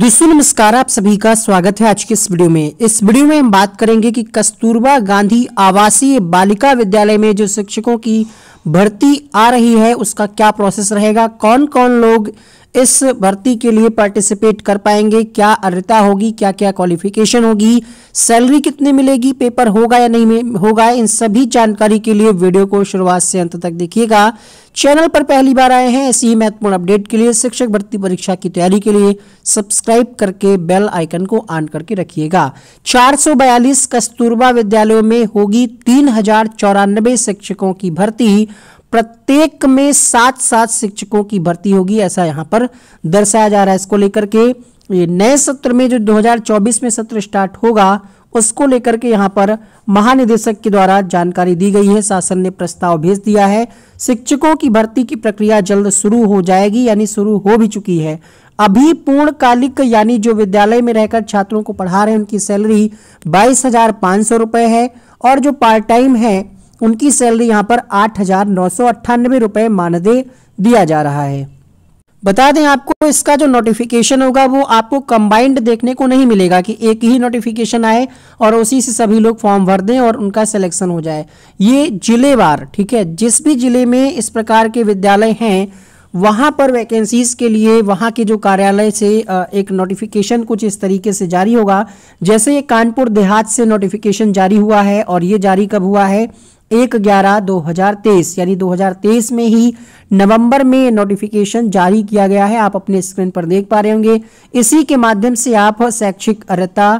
दोस्तों नमस्कार आप सभी का स्वागत है आज के इस वीडियो में इस वीडियो में हम बात करेंगे कि कस्तूरबा गांधी आवासीय बालिका विद्यालय में जो शिक्षकों की भर्ती आ रही है उसका क्या प्रोसेस रहेगा कौन कौन लोग इस भर्ती के लिए पार्टिसिपेट कर पाएंगे क्या अर्ता होगी क्या क्या क्वालिफिकेशन होगी सैलरी कितने मिलेगी पेपर होगा या नहीं होगा इन सभी जानकारी के लिए वीडियो को शुरुआत से अंत तक देखिएगा चैनल पर पहली बार आए हैं ऐसी ही महत्वपूर्ण अपडेट के लिए शिक्षक भर्ती परीक्षा की तैयारी के लिए सब्सक्राइब करके बेल आइकन को ऑन करके रखिएगा चार कस्तूरबा विद्यालयों में होगी तीन शिक्षकों की भर्ती प्रत्येक में सात सात शिक्षकों की भर्ती होगी ऐसा यहाँ पर दर्शाया जा रहा है इसको लेकर के ये नए सत्र में जो 2024 में सत्र स्टार्ट होगा उसको लेकर के यहाँ पर महानिदेशक के द्वारा जानकारी दी गई है शासन ने प्रस्ताव भेज दिया है शिक्षकों की भर्ती की प्रक्रिया जल्द शुरू हो जाएगी यानी शुरू हो भी चुकी है अभी पूर्णकालिक यानी जो विद्यालय में रहकर छात्रों को पढ़ा रहे हैं उनकी सैलरी बाईस हजार पाँच सौ रुपये है और जो पार्ट टाइम है उनकी सैलरी यहाँ पर आठ हजार नौ सौ अट्ठानवे रुपए मानदेय दिया जा रहा है बता दें आपको इसका जो नोटिफिकेशन होगा वो आपको कंबाइंड देखने को नहीं मिलेगा कि एक ही नोटिफिकेशन आए और उसी से सभी लोग फॉर्म भर दें और उनका सिलेक्शन हो जाए ये जिलेवार ठीक है जिस भी जिले में इस प्रकार के विद्यालय हैं वहां पर वैकेंसीज़ के लिए वहां के जो कार्यालय से एक नोटिफिकेशन कुछ इस तरीके से जारी होगा जैसे ये कानपुर देहात से नोटिफिकेशन जारी हुआ है और ये जारी कब हुआ है एक ग्यारह दो हजार तेईस यानी दो हजार तेईस में ही नवंबर में नोटिफिकेशन जारी किया गया है आप अपने स्क्रीन पर देख पा रहे होंगे इसी के माध्यम से आप शैक्षिक अर्ता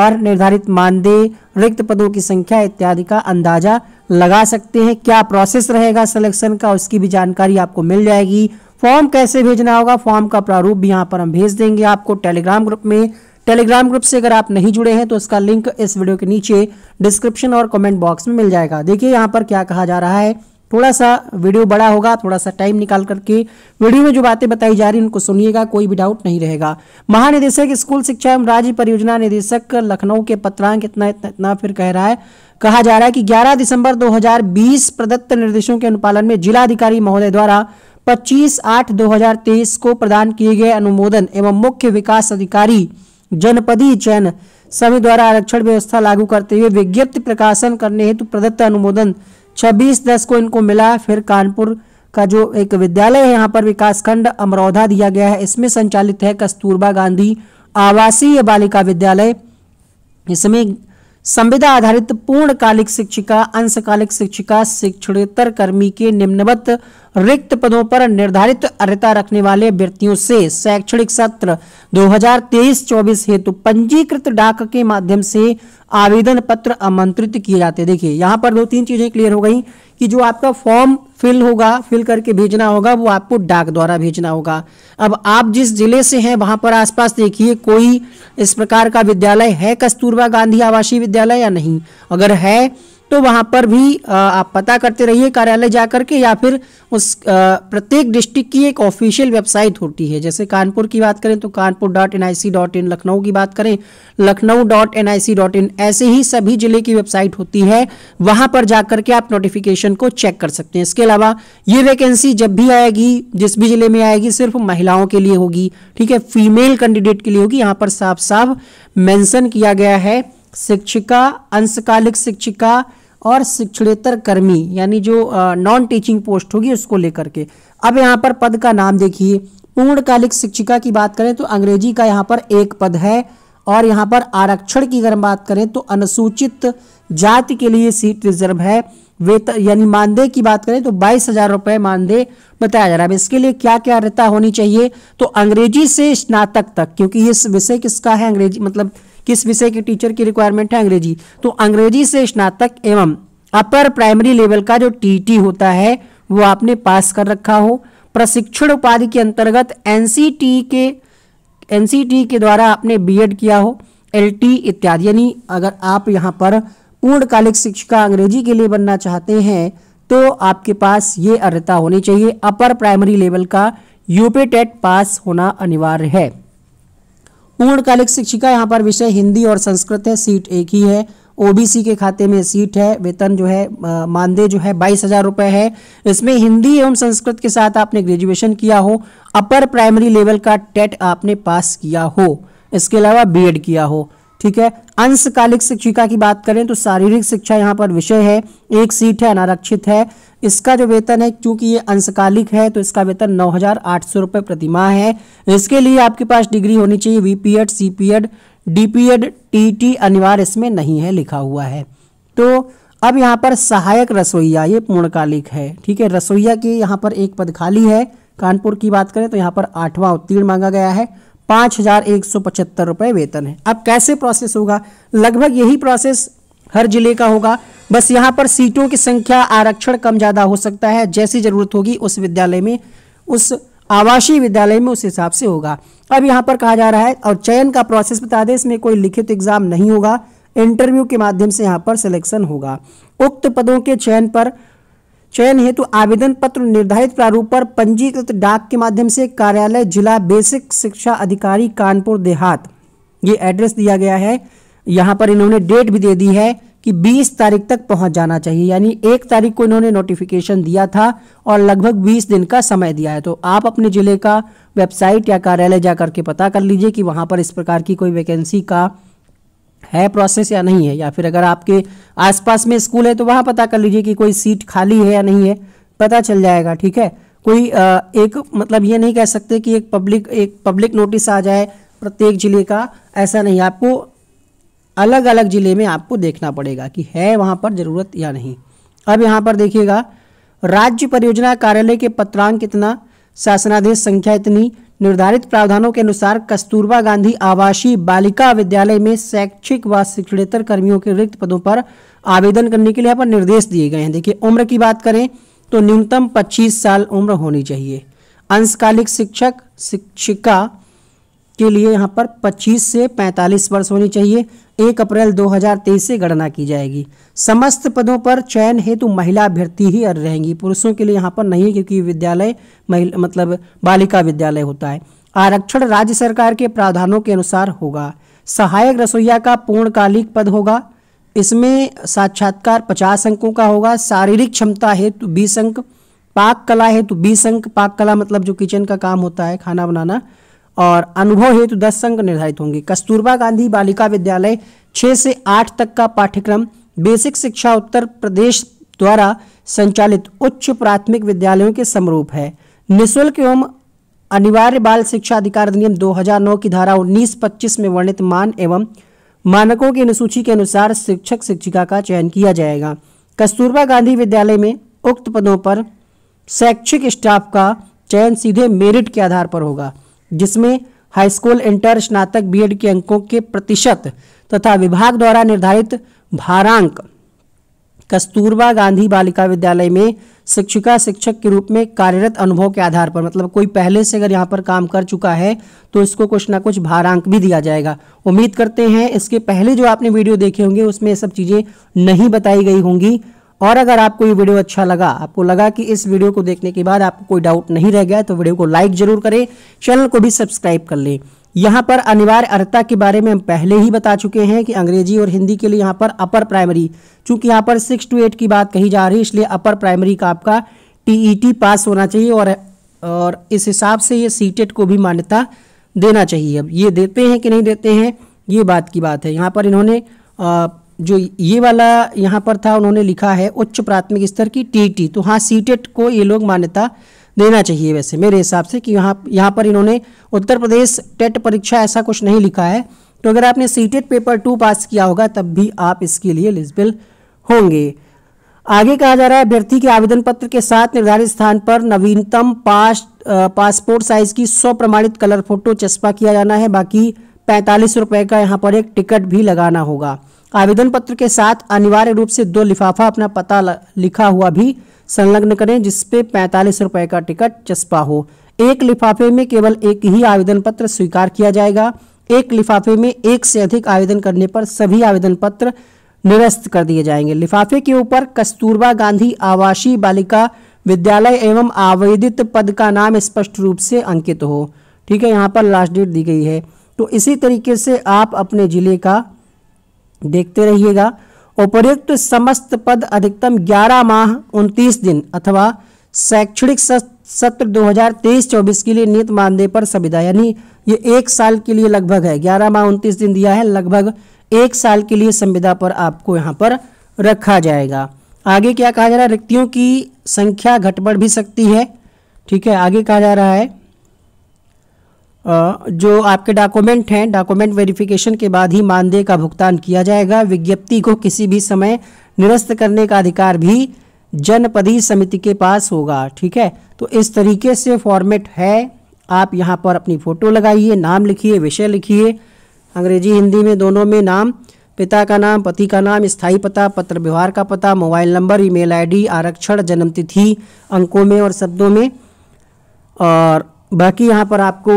और निर्धारित मानदेय रिक्त पदों की संख्या इत्यादि का अंदाजा लगा सकते हैं क्या प्रोसेस रहेगा सिलेक्शन का उसकी भी जानकारी आपको मिल जाएगी फॉर्म कैसे भेजना होगा फॉर्म का प्रारूप भी यहाँ पर हम भेज देंगे आपको टेलीग्राम ग्रुप में टेलीग्राम ग्रुप से अगर आप नहीं जुड़े हैं तो इसका लिंक इस वीडियो के नीचे डिस्क्रिप्शन और कमेंट बॉक्स में मिल जाएगा देखिए यहाँ पर क्या कहा जा रहा है थोड़ा सा वीडियो बड़ा होगा थोड़ा सा टाइम निकाल करके वीडियो में जो बातें बताई जा रही उनको सुनिएगा कोई भी डाउट नहीं रहेगा महानिदेशक स्कूल शिक्षा एवं राज्य परियोजना निदेशक लखनऊ के पत्रांक इतना इतना इतना फिर कह रहा है कहा जा रहा है कि 11 दिसंबर 2020 प्रदत्त निर्देशों के अनुपालन में जिलाधिकारी महोदय द्वारा 25 आठ 2023 को प्रदान किए गए अनुमोदन एवं मुख्य विकास अधिकारी जनपदीय चयन समिति द्वारा आरक्षण व्यवस्था लागू करते हुए विज्ञप्ति प्रकाशन करने हेतु प्रदत्त अनुमोदन 26 दस को इनको मिला फिर कानपुर का जो एक विद्यालय है यहाँ पर विकासखंड अमरौधा दिया गया है इसमें संचालित है कस्तूरबा गांधी आवासीय बालिका विद्यालय इसमें संविदा आधारित पूर्णकालिक शिक्षिका अंशकालिक शिक्षिका शिक्षणेतर कर्मी के निम्नवत रिक्त पदों पर निर्धारित अर्ता रखने वाले व्यक्तियों से शैक्षणिक सत्र 2023-24 हेतु पंजीकृत डाक के माध्यम से आवेदन पत्र आमंत्रित किए जाते देखिए यहाँ पर दो तीन चीजें क्लियर हो गई कि जो आपका फॉर्म फिल होगा फिल करके भेजना होगा वो आपको डाक द्वारा भेजना होगा अब आप जिस जिले से हैं वहाँ पर आसपास देखिए कोई इस प्रकार का विद्यालय है कस्तूरबा गांधी आवासीय विद्यालय या नहीं अगर है तो वहाँ पर भी आप पता करते रहिए कार्यालय जा कर के या फिर उस प्रत्येक डिस्ट्रिक्ट की एक ऑफिशियल वेबसाइट होती है जैसे कानपुर की बात करें तो Kanpur dot N I C dot in Lucknow की बात करें Lucknow dot N I C dot in ऐसे ही सभी जिले की वेबसाइट होती है वहाँ पर जा कर के आप नोटिफिकेशन को चेक कर सकते हैं इसके अलावा ये वैकेंसी जब भी आएगी जिस भी जिले में आएगी सिर्फ महिलाओं के लिए होगी ठीक है फीमेल कैंडिडेट के लिए होगी यहाँ पर साफ साफ मेंशन किया गया है शिक्षिका अंशकालिक शिक्षिका और शिक्षणेतर कर्मी यानी जो नॉन टीचिंग पोस्ट होगी उसको लेकर के अब यहाँ पर पद का नाम देखिए पूर्णकालिक शिक्षिका की बात करें तो अंग्रेजी का यहाँ पर एक पद है और यहाँ पर आरक्षण की अगर बात करें तो अनुसूचित जाति के लिए सीट रिजर्व है वेतन यानी मानदेय की बात करें तो बाईस हजार रुपये मानदेय बताया जा रहा है इसके लिए क्या क्या अर्ता होनी चाहिए तो अंग्रेजी से स्नातक तक क्योंकि ये विषय किसका है अंग्रेजी मतलब किस विषय के टीचर की रिक्वायरमेंट है अंग्रेजी तो अंग्रेजी से स्नातक एवं अपर प्राइमरी लेवल का जो टीटी होता है वो आपने पास कर रखा हो प्रशिक्षण उपाधि के अंतर्गत एनसीटी के एनसीटी के द्वारा आपने बीएड किया हो एलटी इत्यादि यानी अगर आप यहाँ पर पूर्णकालिक शिक्षिका अंग्रेजी के लिए बनना चाहते हैं तो आपके पास ये अर्हता होनी चाहिए अपर प्राइमरी लेवल का यूपी टेट पास होना अनिवार्य है पूर्णकालिक शिक्षिका यहाँ पर विषय हिंदी और संस्कृत है सीट एक ही है ओबीसी के खाते में सीट है वेतन जो है मानदेय जो है बाईस हजार रुपए है इसमें हिंदी एवं संस्कृत के साथ आपने ग्रेजुएशन किया हो अपर प्राइमरी लेवल का टेट आपने पास किया हो इसके अलावा बीएड किया हो ठीक है अंशकालिक शिक्षिका की बात करें तो शारीरिक शिक्षा यहाँ पर विषय है एक सीट है अनारक्षित है इसका जो वेतन है क्योंकि ये अंशकालिक है तो इसका वेतन नौ हज़ार आठ सौ रुपये प्रतिमाह है इसके लिए आपके पास डिग्री होनी चाहिए वीपीएड सीपीएड डीपीएड टीटी अनिवार्य इसमें नहीं है लिखा हुआ है तो अब यहाँ पर सहायक रसोईया ये पूर्णकालिक है ठीक है रसोईया की यहाँ पर एक पद खाली है कानपुर की बात करें तो यहाँ पर आठवां उत्तीर्ण मांगा गया है पाँच हज़ार एक सौ पचहत्तर रुपये वेतन है अब कैसे प्रोसेस होगा लगभग यही प्रोसेस हर जिले का होगा बस यहाँ पर सीटों की संख्या आरक्षण कम ज़्यादा हो सकता है जैसी ज़रूरत होगी उस विद्यालय में उस आवासीय विद्यालय में उस हिसाब से होगा अब यहाँ पर कहा जा रहा है और चयन का प्रोसेस बता दें इसमें कोई लिखित एग्जाम नहीं होगा इंटरव्यू के माध्यम से यहाँ पर सिलेक्शन होगा उक्त पदों के चयन पर चयन हेतु आवेदन पत्र निर्धारित प्रारूप पर पंजीकृत डाक के माध्यम से कार्यालय जिला बेसिक शिक्षा अधिकारी कानपुर देहात ये एड्रेस दिया गया है यहाँ पर इन्होंने डेट भी दे दी है कि 20 तारीख तक पहुंच जाना चाहिए यानी एक तारीख को इन्होंने नोटिफिकेशन दिया था और लगभग 20 दिन का समय दिया है तो आप अपने ज़िले का वेबसाइट या कार्यालय जा करके पता कर लीजिए कि वहाँ पर इस प्रकार की कोई वैकेंसी का है प्रोसेस या नहीं है या फिर अगर आपके आसपास में स्कूल है तो वहाँ पता कर लीजिए कि कोई सीट खाली है या नहीं है पता चल जाएगा ठीक है कोई एक मतलब ये नहीं कह सकते कि एक पब्लिक एक पब्लिक नोटिस आ जाए प्रत्येक जिले का ऐसा नहीं आपको अलग अलग ज़िले में आपको देखना पड़ेगा कि है वहां पर ज़रूरत या नहीं अब यहां पर देखिएगा राज्य परियोजना कार्यालय के पत्रांक कितना शासनादेश संख्या इतनी निर्धारित प्रावधानों के अनुसार कस्तूरबा गांधी आवासीय बालिका विद्यालय में शैक्षिक व शिक्षणेतर कर्मियों के रिक्त पदों पर आवेदन करने के लिए यहाँ पर निर्देश दिए गए हैं देखिए उम्र की बात करें तो न्यूनतम 25 साल उम्र होनी चाहिए अंशकालिक शिक्षक शिक्षिका के लिए यहाँ पर 25 से 45 वर्ष होनी चाहिए एक अप्रैल 2023 से गणना की जाएगी समस्त पदों पर चयन हेतु महिला अभ्यर्थी ही रहेंगी पुरुषों के लिए यहाँ पर नहीं है क्योंकि विद्यालय मतलब बालिका विद्यालय होता है आरक्षण राज्य सरकार के प्रावधानों के अनुसार होगा सहायक रसोईया का पूर्णकालिक पद होगा इसमें साक्षात्कार पचास अंकों का होगा शारीरिक क्षमता हेतु बीस अंक पाक कला हेतु बीस अंक पाक कला मतलब जो किचन का काम होता है खाना बनाना और अनुभव हेतु दस अंक निर्धारित होंगे कस्तूरबा गांधी बालिका विद्यालय छः से आठ तक का पाठ्यक्रम बेसिक शिक्षा उत्तर प्रदेश द्वारा संचालित उच्च प्राथमिक विद्यालयों के समरूप है निःशुल्क एवं अनिवार्य बाल शिक्षा अधिकार अधिनियम 2009 की धारा उन्नीस पच्चीस में वर्णित मान एवं मानकों की अनुसूची के अनुसार शिक्षक शिक्षिका का चयन किया जाएगा कस्तूरबा गांधी विद्यालय में उक्त पदों पर शैक्षिक स्टाफ का चयन सीधे मेरिट के आधार पर होगा जिसमें हाईस्कूल इंटर स्नातक बी के अंकों के प्रतिशत तथा विभाग द्वारा निर्धारित भारांक कस्तूरबा गांधी बालिका विद्यालय में शिक्षिका शिक्षक के रूप में कार्यरत अनुभव के आधार पर मतलब कोई पहले से अगर यहाँ पर काम कर चुका है तो इसको कुछ ना कुछ भारांक भी दिया जाएगा उम्मीद करते हैं इसके पहले जो आपने वीडियो देखे होंगे उसमें ये सब चीज़ें नहीं बताई गई होंगी और अगर आपको ये वीडियो अच्छा लगा आपको लगा कि इस वीडियो को देखने के बाद आपको कोई डाउट नहीं रह गया तो वीडियो को लाइक जरूर करें चैनल को भी सब्सक्राइब कर लें यहाँ पर अनिवार्य अर्थता के बारे में हम पहले ही बता चुके हैं कि अंग्रेजी और हिंदी के लिए यहाँ पर अपर प्राइमरी चूंकि यहाँ पर सिक्स टू एट की बात कही जा रही है इसलिए अपर प्राइमरी का आपका टीईटी पास e होना चाहिए और और इस हिसाब से ये सीटेट e को भी मान्यता देना चाहिए अब ये देते हैं कि नहीं देते हैं ये बात की बात है यहाँ पर इन्होंने जो ये वाला यहाँ पर था उन्होंने लिखा है उच्च प्राथमिक स्तर की टी तो हाँ सीटेट e को ये लोग मान्यता देना चाहिए वैसे मेरे हिसाब से कि यहाँ यहाँ पर इन्होंने उत्तर प्रदेश टेट e परीक्षा ऐसा कुछ नहीं लिखा है तो अगर आपने सीटेट पेपर टू पास किया होगा तब भी आप इसके लिए एलिजिबल होंगे आगे कहा जा रहा है अभ्यर्थी के आवेदन पत्र के साथ निर्धारित स्थान पर नवीनतम पास पासपोर्ट साइज की सौ प्रमाणित कलर फोटो चस्पा किया जाना है बाकी पैंतालीस रुपये का यहाँ पर एक टिकट भी लगाना होगा आवेदन पत्र के साथ अनिवार्य रूप से दो लिफाफा अपना पता लिखा हुआ भी संलग्न करें जिसपे पैंतालीस रुपए का टिकट चस्पा हो एक लिफाफे में केवल एक ही आवेदन पत्र स्वीकार किया जाएगा एक लिफाफे में एक से अधिक आवेदन करने पर सभी आवेदन पत्र निरस्त कर दिए जाएंगे लिफाफे के ऊपर कस्तूरबा गांधी आवासीय बालिका विद्यालय एवं आवेदित पद का नाम स्पष्ट रूप से अंकित हो ठीक है यहाँ पर लास्ट डेट दी गई है तो इसी तरीके से आप अपने ज़िले का देखते रहिएगा उपर्युक्त समस्त पद अधिकतम 11 माह 29 दिन अथवा शैक्षणिक सत्र 2023-24 के लिए नियत मानदेय पर संविदा यानी ये एक साल के लिए लगभग है 11 माह 29 दिन दिया है लगभग एक साल के लिए संविदा पर आपको यहाँ पर रखा जाएगा आगे क्या कहा जा रहा है रिक्तियों की संख्या घटबढ़ भी सकती है ठीक है आगे कहा जा रहा है जो आपके डॉक्यूमेंट हैं डॉक्यूमेंट वेरिफिकेशन के बाद ही मानदेय का भुगतान किया जाएगा विज्ञप्ति को किसी भी समय निरस्त करने का अधिकार भी जनपदी समिति के पास होगा ठीक है तो इस तरीके से फॉर्मेट है आप यहाँ पर अपनी फ़ोटो लगाइए नाम लिखिए विषय लिखिए अंग्रेजी हिंदी में दोनों में नाम पिता का नाम पति का नाम स्थायी पता पत्र व्यवहार का पता मोबाइल नंबर ईमेल आईडी आरक्षण जन्मतिथि अंकों में और शब्दों में और बाकी यहाँ पर आपको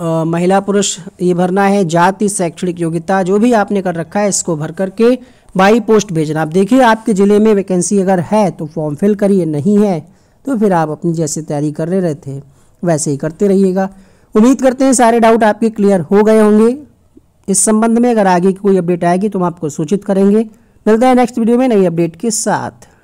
महिला पुरुष ये भरना है जाति शैक्षणिक योग्यता जो भी आपने कर रखा है इसको भर करके बाई पोस्ट भेजना आप देखिए आपके ज़िले में वैकेंसी अगर है तो फॉर्म फिल करिए नहीं है तो फिर आप अपनी जैसे तैयारी कर रहे थे वैसे ही करते रहिएगा उम्मीद करते हैं सारे डाउट आपके क्लियर हो गए होंगे इस संबंध में अगर आगे की कोई अपडेट आएगी तो हम आपको सूचित करेंगे मिलता है नेक्स्ट वीडियो में नई अपडेट के साथ